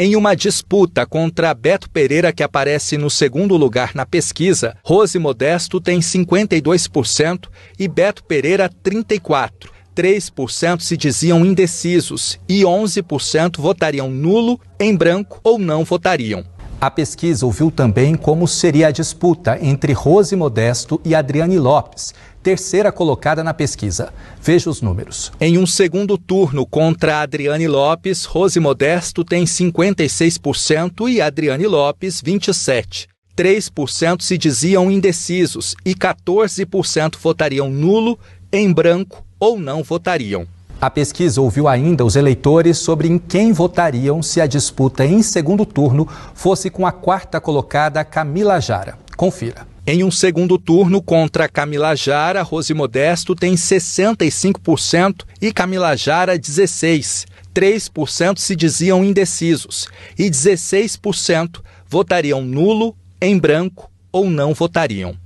Em uma disputa contra Beto Pereira, que aparece no segundo lugar na pesquisa, Rose Modesto tem 52% e Beto Pereira 34%. 3% se diziam indecisos e 11% votariam nulo, em branco ou não votariam. A pesquisa ouviu também como seria a disputa entre Rose Modesto e Adriane Lopes, terceira colocada na pesquisa. Veja os números. Em um segundo turno contra Adriane Lopes, Rose Modesto tem 56% e Adriane Lopes 27%. 3% se diziam indecisos e 14% votariam nulo, em branco ou não votariam. A pesquisa ouviu ainda os eleitores sobre em quem votariam se a disputa em segundo turno fosse com a quarta colocada Camila Jara. Confira. Em um segundo turno contra Camila Jara, Rose Modesto tem 65% e Camila Jara 16%. 3% se diziam indecisos e 16% votariam nulo, em branco ou não votariam.